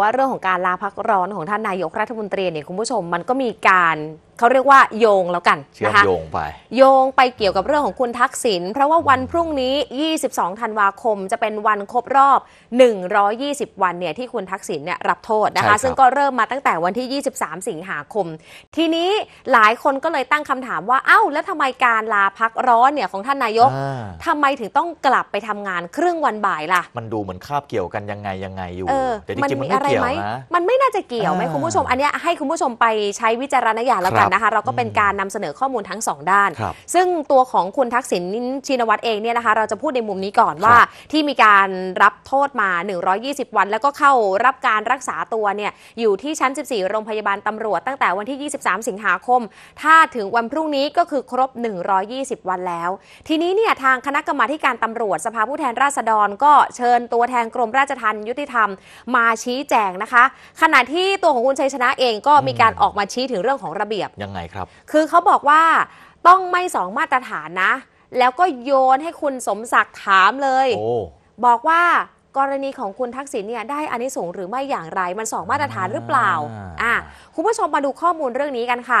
ว่าเรื่องของการลาพักร้อนของท่านนายกรัฐมนตรีเนี่ย คุณผู้ชมมันก็มีการเขาเรียกว่าโยงแล้วกันนะคะโยง ไป โยงไปเกี่ยวกับเรื่องของคุณทักษิณเพราะว่าวันพรุ่งนี้ 22ธันวาคม จะเป็นวันครบรอบ 120 วันเนี่ยที่คุณทักษิณเนี่ยรับโทษนะคะคะซึ่งก็เริ่มมาตั้งแต่วันที่ 23 สิงหาคม ทีนี้หลายคนก็เลยตั้งคำถามว่า เอ้าแล้วทำไมการลาพักร้อนเนี่ยของท่านนายก ทำทำไมถึงต้องกลับไปทำงานครึ่งวันบ่ายล่ะ มันดูเหมือนคาบเกี่ยวกันยังไงยังไงอยู่เออมันมีอะไรไหมมันไม่น่าจะเกี่ยวไหมคุณผู้ชมอันนี้ให้คุณผู้ชมไปใช้วิจารณญาณแล้วกันนะคะเราก็เป็นการนำเสนอข้อมูลทั้ง 2 ด้าน ซึ่งตัวของคุณทักษิณชินวัตรเองเนี่ยนะคะเราจะพูดในมุมนี้ก่อนว่าที่มีการรับโทษมา 120 วัน แล้วก็เข้ารับการรักษาตัวเนี่ยอยู่ที่ชั้น 14 โรงพยาบาลตำรวจ ตั้งแต่วันที่ 23 สิงหาคม ถ้าถึงวันพรุ่งนี้ก็คือครบ 120 วันแล้ว ทีนี้เนี่ยทางคณะกรรมาการตำรวจ สภาผู้แทนราษฎร ก็เชิญตัวแทนกรมราชทัณฑ์ยุติธรรมมาชี้แจงนะคะขณะที่ตัวของคุณชัยชนะเองก็มีการออกมาชี้ถึงเรื่องของระเบียบตยังไงครับ คือเขาบอกว่าต้องไม่สองมาตรฐานนะ แล้วก็โยนให้คุณสมศักดิ์ถามเลยอบอกว่ากรณีของคุณทักษิณเนี่ยได้อานิสงส์หรือไม่อย่างไร มันสองมาตรฐานหรือเปล่าอ่าคุณผู้ชมมาดูข้อมูลเรื่องนี้กันค่ะ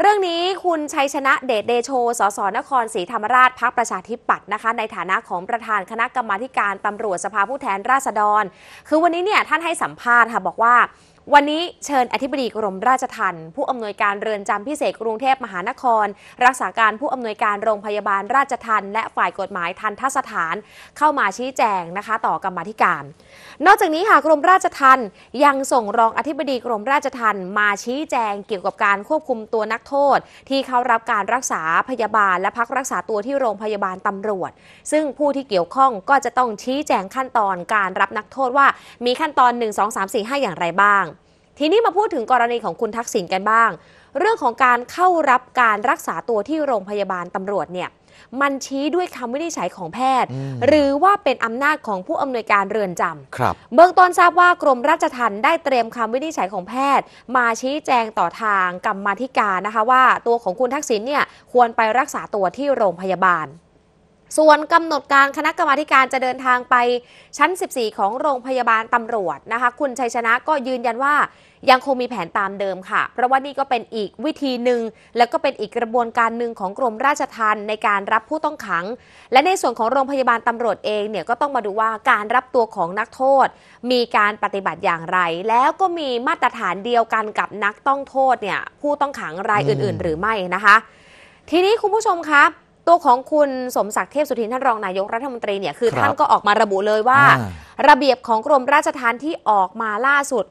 เรื่องนี้คุณชัยชนะเดชเดโชสสนครศรีธรรมราชพักประชาธิปัตย์นะคะ ในฐานะของประธานคณะกรรมาการตำรวจสภาผู้แทนราษฎร คือวันนี้เนี่ยท่านให้สัมภาษณ์ค่ะ บอกว่า วันนี้เชิญอธิบดีกรมราชทัณฑ์ผู้อำนวยการเรือนจำพิเศษกรุงเทพมหานคร รักษาการผู้อำนวยการโรงพยาบาลราชทัณฑ์และฝ่ายกฎหมายทันทสถานเข้ามาชี้แจงนะคะต่อกรรมธิการ นอกจากนี้ค่ะกรมราชทัณฑ์ยังส่งรองอธิบดีกรมราชทัณฑ์มาชี้แจงเกี่ยวกับการควบคุมตัวนักโทษที่เขารับการรักษาพยาบาล และพักรักษาตัวที่โรงพยาบาลตำรวจ ซึ่งผู้ที่เกี่ยวข้องก็จะต้องชี้แจงขั้นตอน การรับนักโทษว่ามีขั้นตอน 1 2 3 4 5อย่างไรบ้าง ทีนี้มาพูดถึงกรณีของคุณทักษิณกันบ้าง เรื่องของการเข้ารับการรักษาตัวที่โรงพยาบาลตำรวจเนี่ยมันชี้ด้วยคำวินิจฉัยของแพทย์ หรือว่าเป็นอำนาจของผู้อำนวยการเรือนจำครับเบื้องต้นทราบว่ากรมราชทัณฑ์ได้เตรียมคำวินิจฉัยของแพทย์ มาชี้แจงต่อทางกรรมธิการนะคะว่า ตัวของคุณทักษิณเนี่ยควรไปรักษาตัวที่โรงพยาบาลส่วนกำหนดการคณะกรรมาการจะเดินทางไป ชั้น 14 ของโรงพยาบาลตำรวจนะคะ คุณชัยชนะก็ยืนยันว่ายังคงมีแผนตามเดิมค่ะ เพราะว่านี่ก็เป็นอีกวิธีหนึ่งและก็เป็นอีกกระบวนการหนึ่งของกรมราชทัณฑ์ในการรับผู้ต้องขัง และในส่วนของโรงพยาบาลตำรวจเองเนี่ยก็ต้องมาดูว่าการรับตัวของนักโทษ มีการปฏิบัติอย่างไร แล้วก็มีมาตรฐานเดียวกันกับนักต้องโทษเนี่ยผู้ต้องขังรายอื่นๆ หรือไม่นะคะ ทีนี้คุณผู้ชมครับตัวของคุณสมศักดิ์เทพสุทินท่านรองนายกรัฐมนตรีเนี่ยคือคท่านก็ออกมาระบุเลยว่า ระเบียบของกรมราชทัณฑ์ที่ออกมาล่าสุด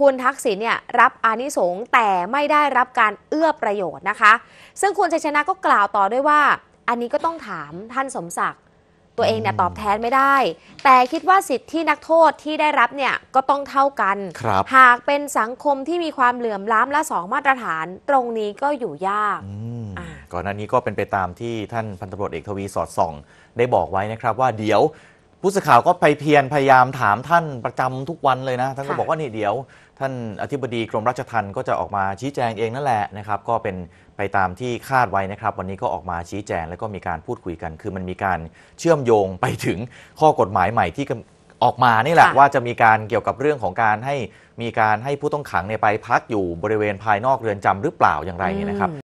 คุณทักษิณเนี่ยรับอานิสงส์แต่ไม่ได้รับการเอื้อประโยชน์นะคะ ซึ่งคุณชัยชนะก็กล่าวต่อด้วยว่า อันนี้ก็ต้องถามท่านสมศักดิ์ตัวเองเนี่ยตอบแทนไม่ได้ แต่คิดว่าสิทธิที่นักโทษที่ได้รับเนี่ยก็ต้องเท่ากันหากเป็นสังคมที่มีความเหลื่อมล้ำและสองมาตรฐานตรงนี้ก็อยู่ยากก่อนหน้านี้ก็เป็นไปตามที่ท่านพันตำรวจเอกทวีสอดส่องได้บอกไว้นะครับ ว่าเดี๋ยวผู้สื่อข่าวก็ไปเพียรพยายามถามท่านประจำทุกวันเลยนะท่านก็บอกว่านี่เดี๋ยวท่านอธิบดีกรมราชทัณฑ์ก็จะออกมาชี้แจงเองนั่นแหละนะครับ ก็เป็นไปตามที่คาดไว้นะครับ วันนี้ก็ออกมาชี้แจงแล้วก็มีการพูดคุยกัน คือมันมีการเชื่อมโยงไปถึงข้อกฎหมายใหม่ที่ออกมานี่แหละว่าจะมีการเกี่ยวกับเรื่องของการให้มีการให้ผู้ต้องขังไปพักอยู่บริเวณภายนอกเรือนจำหรือเปล่าอย่างไรนะครับ